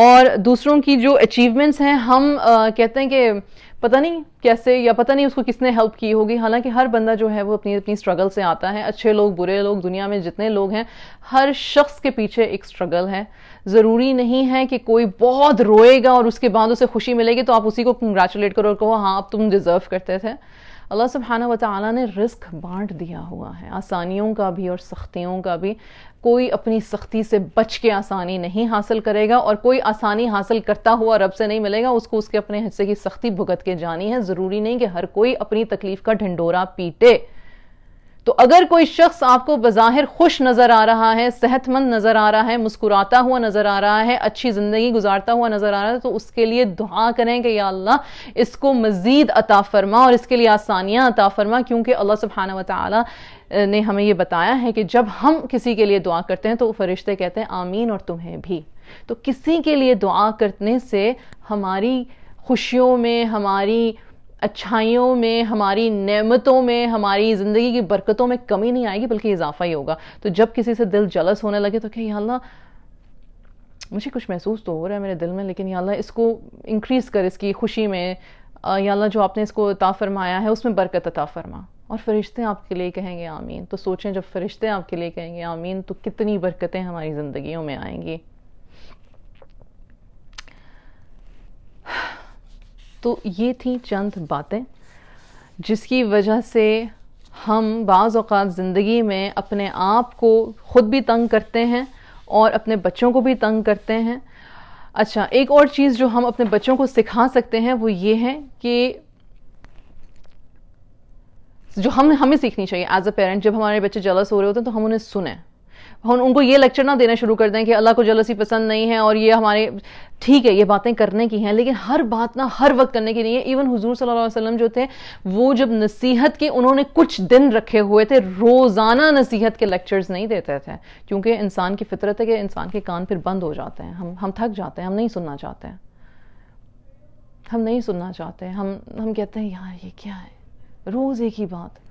और दूसरों की जो अचीवमेंट्स हैं हम आ, कहते हैं कि पता नहीं कैसे या पता नहीं उसको किसने हेल्प की होगी हालांकि हर बंदा जो है वो अपनी अपनी स्ट्रगल से आता है अच्छे लोग बुरे लोग दुनिया में जितने लोग हैं हर शख्स के पीछे एक स्ट्रगल है ज़रूरी नहीं है कि कोई बहुत रोएगा और उसके बाद उसे खुशी मिलेगी तो आप उसी को कंग्रेचुलेट करो और कहो हाँ आप तुम डिज़र्व करते थे अल्लाह सुबहाना व ने रिस्क बांट दिया हुआ है आसानियों का भी और सख्तियों का भी कोई अपनी सख्ती से बच के आसानी नहीं हासिल करेगा और कोई आसानी हासिल करता हुआ रब से नहीं मिलेगा उसको उसके अपने हिस्से की सख्ती भुगत के जानी है ज़रूरी नहीं कि हर कोई अपनी तकलीफ़ का ढिंडोरा पीटे तो अगर कोई शख्स आपको बज़ाहिर खुश नज़र आ रहा है सेहतमंद नज़र आ रहा है मुस्कुराता हुआ नज़र आ रहा है अच्छी ज़िंदगी गुजारता हुआ नज़र आ रहा है तो उसके लिए दुआ करें कि या अल्लाह इसको मज़ीद अता फरमा और इसके लिए आसानियाँ अता फरमा क्योंकि अल्लाह सुबहाना वाली ने हमें ये बताया है कि जब हम किसी के लिए दुआ करते हैं तो फरिश्ते कहते हैं आमीन और तुम्हें भी तो किसी के लिए दुआ करने से हमारी खुशियों में हमारी अच्छाइयों में हमारी नेमतों में हमारी ज़िंदगी की बरकतों में कमी नहीं आएगी बल्कि इजाफा ही होगा तो जब किसी से दिल जलस होने लगे तो क्या अल्लाह मुझे कुछ महसूस तो हो रहा है मेरे दिल में लेकिन यहाँ अल्लाह इसको इंक्रीज़ कर इसकी खुशी में या अल्लाह जो आपने इसको अता फरमाया है उसमें बरकत अता फरमा और फरिश्ते आपके लिए कहेंगे आमीन तो सोचें जब फरिश्ते आपके लिए कहेंगे आमीन तो कितनी बरकतें हमारी ज़िंदगियों में आएंगी तो ये थी चंद बातें जिसकी वजह से हम बाज़ात ज़िंदगी में अपने आप को ख़ुद भी तंग करते हैं और अपने बच्चों को भी तंग करते हैं अच्छा एक और चीज़ जो हम अपने बच्चों को सिखा सकते हैं वो ये है कि जो हम हमें सीखनी चाहिए एज अ पेरेंट जब हमारे बच्चे जलस हो रहे होते हैं तो हम उन्हें सुने हम उनको ये लेक्चर ना देना शुरू कर दें कि अल्लाह को जलसी पसंद नहीं है और ये हमारे ठीक है ये बातें करने की हैं लेकिन हर बात ना हर वक्त करने की नहीं है इवन हुजूर सल्लल्लाहु अलैहि वसल्लम जो थे वो जब नसीहत के उन्होंने कुछ दिन रखे हुए थे रोज़ाना नसीहत के लेक्चर्स नहीं देते थे क्योंकि इंसान की फितरत है कि इंसान के कान फिर बंद हो जाते हैं हम हम थक जाते हैं हम नहीं सुनना चाहते हैं हम नहीं सुनना चाहते हैं हम हम कहते हैं यार ये क्या है रोज़ एक ही बात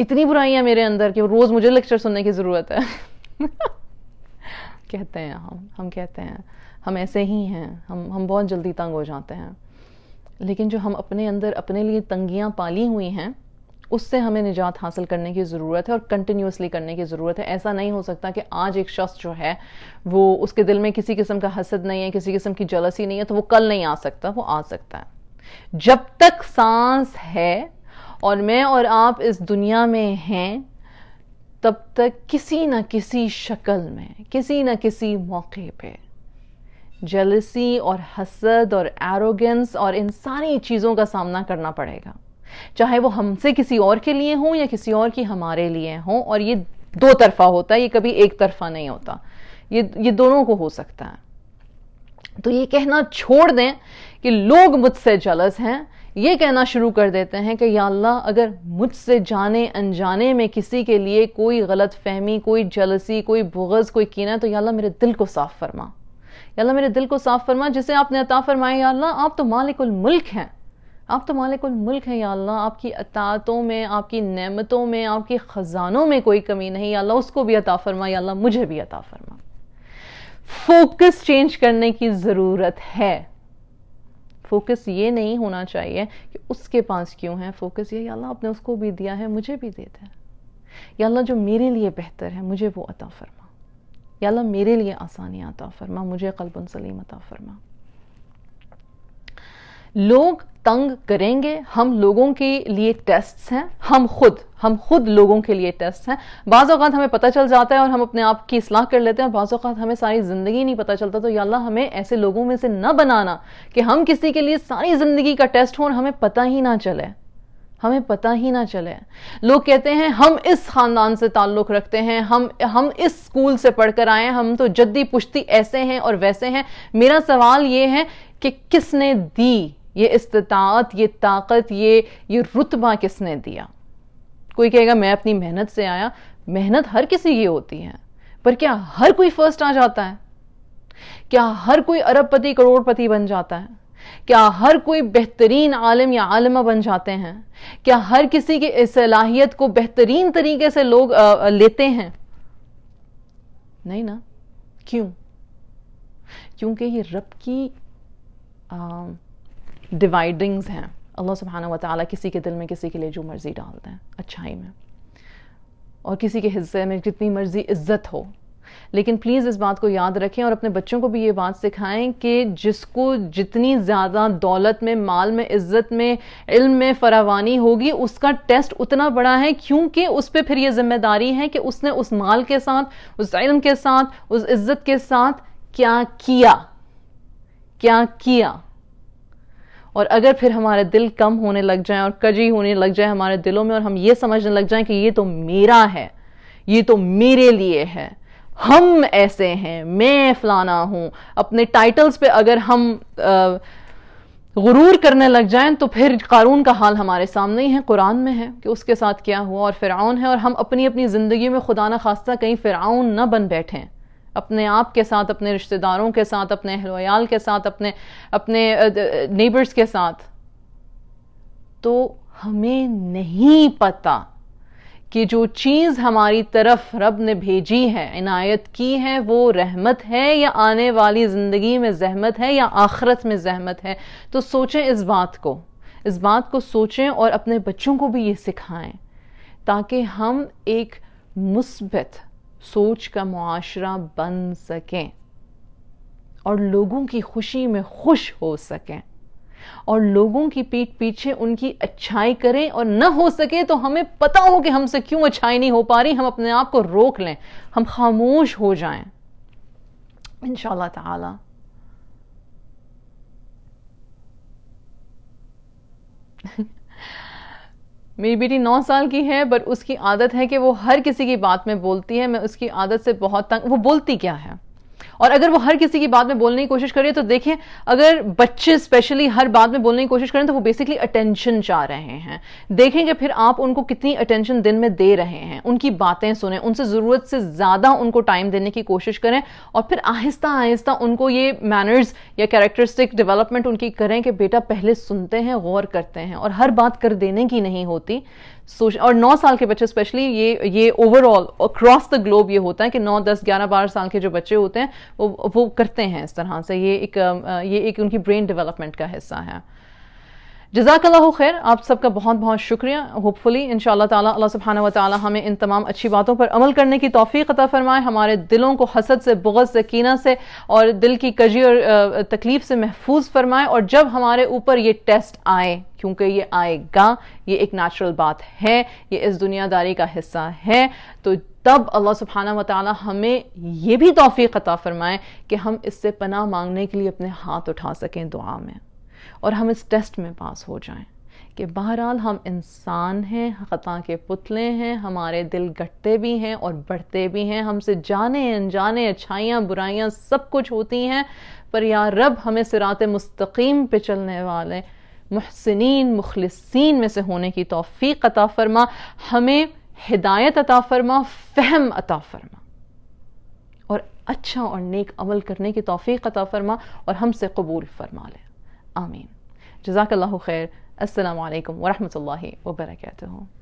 इतनी बुराइयां मेरे अंदर कि रोज़ मुझे लेक्चर सुनने की ज़रूरत है कहते हैं हम हम कहते हैं हम ऐसे ही हैं हम हम बहुत जल्दी तंग हो जाते हैं लेकिन जो हम अपने अंदर अपने लिए तंगियां पाली हुई हैं उससे हमें निजात हासिल करने की ज़रूरत है और कंटिन्यूसली करने की ज़रूरत है ऐसा नहीं हो सकता कि आज एक शख्स जो है वो उसके दिल में किसी किस्म का हसद नहीं है किसी किस्म की जलसी नहीं है तो वो कल नहीं आ सकता वो आ सकता है जब तक सांस है और मैं और आप इस दुनिया में हैं तब तक किसी न किसी शक्ल में किसी न किसी मौके पे जलसी और हसद और एरोगेंस और इन सारी चीज़ों का सामना करना पड़ेगा चाहे वो हमसे किसी और के लिए हों या किसी और की हमारे लिए हों और ये दो तरफा होता है ये कभी एक तरफा नहीं होता ये ये दोनों को हो सकता है तो ये कहना छोड़ दें कि लोग मुझसे जलस हैं ये कहना शुरू कर देते हैं कि या अल्लाह अगर मुझसे जाने अनजाने में किसी के लिए कोई गलत फहमी कोई जलसी कोई बुगज़ कोई कीना है तो या अल्लाह मेरे दिल को साफ़ फरमा या मेरे दिल को साफ़ फरमा जिसे आपने अता फरमाए या अल्लाह आप तो मालिकुल मुल्क हैं आप तो मालिकुल मुल्क हैं या अल्लाह आपकी अतातों में आपकी नेमतों में आपके ख़जानों में कोई कमी नहीं या अल्लाह उसको भी अता फरमा या अल्लाह मुझे भी अता फरमा फोकस चेंज करने की ज़रूरत है फोकस ये नहीं होना चाहिए कि उसके पास क्यों है फोकस ये अल्लाह आपने उसको भी दिया है मुझे भी दे दे या अल्लाह जो मेरे लिए बेहतर है मुझे वो अता फरमा या अल्लाह मेरे लिए आसानी अता फरमा मुझे कल्बन सलीम अता फरमा लोग तंग करेंगे हम लोगों के लिए टेस्ट्स हैं हम खुद हम खुद लोगों के लिए टेस्ट हैं बाज़ हमें पता चल जाता है और हम अपने आप की इसलाह कर लेते हैं और बाज़ात हमें सारी ज़िंदगी नहीं पता चलता तो या हमें ऐसे लोगों में से न बनाना कि हम किसी के लिए सारी ज़िंदगी का टेस्ट हो और हमें पता ही ना चले हमें पता ही ना चले लोग कहते हैं हम इस ख़ानदान से ताल्लुक़ रखते हैं हम हम इस स्कूल से पढ़कर आए हैं हम तो जद्दी पुश्ती ऐसे हैं और वैसे हैं मेरा सवाल ये है कि किसने दी ये इस्तात ये ताकत ये ये रुतबा किसने दिया कोई कहेगा मैं अपनी मेहनत से आया मेहनत हर किसी की होती है पर क्या हर कोई फर्स्ट आ जाता है क्या हर कोई अरबपति करोड़पति बन जाता है क्या हर कोई बेहतरीन आलम या आलमा बन जाते हैं क्या हर किसी की सलाहियत को बेहतरीन तरीके से लोग आ, लेते हैं नहीं ना क्यों क्योंकि ये रब की आ, डिवाइडिंग्स हैं अल्लाह सुबहाना व किसी के दिल में किसी के लिए जो मर्ज़ी डालते हैं अच्छाई में और किसी के हिस्से में जितनी मर्ज़ी इज्जत हो लेकिन प्लीज़ इस बात को याद रखें और अपने बच्चों को भी ये बात सिखाएं कि जिसको जितनी ज़्यादा दौलत में माल में इज्जत में इल्म में फरावानी होगी उसका टेस्ट उतना बड़ा है क्योंकि उस पर फिर ये जिम्मेदारी है कि उसने उस माल के साथ उस इल्म के साथ उस इज्जत के साथ क्या किया क्या किया और अगर फिर हमारे दिल कम होने लग जाए और कजी होने लग जाए हमारे दिलों में और हम ये समझने लग जाए कि ये तो मेरा है ये तो मेरे लिए है हम ऐसे हैं मैं फलाना हूँ अपने टाइटल्स पे अगर हम गुरूर करने लग जाएं तो फिर कानून का हाल हमारे सामने ही है कुरान में है कि उसके साथ क्या हुआ और फ़िरौन है और हम अपनी अपनी ज़िंदगी में खुदा न खास्ता कहीं फ़िरौन ना बन बैठें अपने आप के साथ अपने रिश्तेदारों के साथ अपने अहलोयाल के साथ अपने अपने नेबर्स के साथ तो हमें नहीं पता कि जो चीज़ हमारी तरफ रब ने भेजी है इनायत की है वो रहमत है या आने वाली ज़िंदगी में जहमत है या आखरत में जहमत है तो सोचें इस बात को इस बात को सोचें और अपने बच्चों को भी ये सिखाएं ताकि हम एक मुस्बत सोच का मुआशरा बन सकें और लोगों की खुशी में खुश हो सकें और लोगों की पीठ पीछे उनकी अच्छाई करें और न हो सके तो हमें पता हो कि हमसे क्यों अच्छाई नहीं हो पा रही हम अपने आप को रोक लें हम खामोश हो जाएं इन ताला मेरी बेटी नौ साल की है बट उसकी आदत है कि वो हर किसी की बात में बोलती है मैं उसकी आदत से बहुत तंग वो बोलती क्या है और अगर वो हर किसी की बात में बोलने की कोशिश करें तो देखें अगर बच्चे स्पेशली हर बात में बोलने की कोशिश करें तो वो बेसिकली अटेंशन चाह रहे हैं देखें कि फिर आप उनको कितनी अटेंशन दिन में दे रहे हैं उनकी बातें सुने उनसे ज़रूरत से ज़्यादा उनको टाइम देने की कोशिश करें और फिर आहिस्ता आहिस्ता उनको ये मैनर्स या कैरेक्टरिस्टिक डेवलपमेंट उनकी करें कि बेटा पहले सुनते हैं गौर करते हैं और हर बात कर देने की नहीं होती और नौ साल के बच्चे स्पेशली ये ये ओवरऑल अक्रॉस द ग्लोब ये होता है कि नौ दस ग्यारह बारह साल के जो बच्चे होते हैं वो वो करते हैं इस तरह से ये एक ये एक उनकी ब्रेन डेवलपमेंट का हिस्सा है जजाकल्ला खैर आप सबका बहुत बहुत शुक्रिया होपफुली इन ताला अल्लाह सुबहाना हमें इन तमाम अच्छी बातों पर अमल करने की तोफ़ी अतः फ़रमाए हमारे दिलों को हसद से बगज़ से कीना से और दिल की कजी और तकलीफ़ से महफूज फरमाए और जब हमारे ऊपर ये टेस्ट आए क्योंकि ये आएगा ये एक नेचुरल बात है ये इस दुनियादारी का हिस्सा है तो तब अल्लाह सुबहाना व हमें ये भी तोफ़ी अतः फ़रमाए कि हम इससे पनाह मांगने के लिए अपने हाथ उठा सकें दुआ में और हम इस टेस्ट में पास हो जाएं कि बहरहाल हम इंसान हैं ख़ता के पुतले हैं हमारे दिल घटते भी हैं और बढ़ते भी हैं हमसे जाने अनजाने अच्छाइयाँ बुराइयाँ सब कुछ होती हैं पर या रब हमें सिरात मुस्तकीम पे चलने वाले महसिन मुखलसिन में से होने की तोफ़ी अता फरमा हमें हिदायत अता फरमा फ़हम अता फरमा और अच्छा और नेक अमल करने की तोफ़ी अता फरमा और हमसे कबूल फरमा लें آمين جزاك الله خير السلام عليكم ورحمة الله وبركاته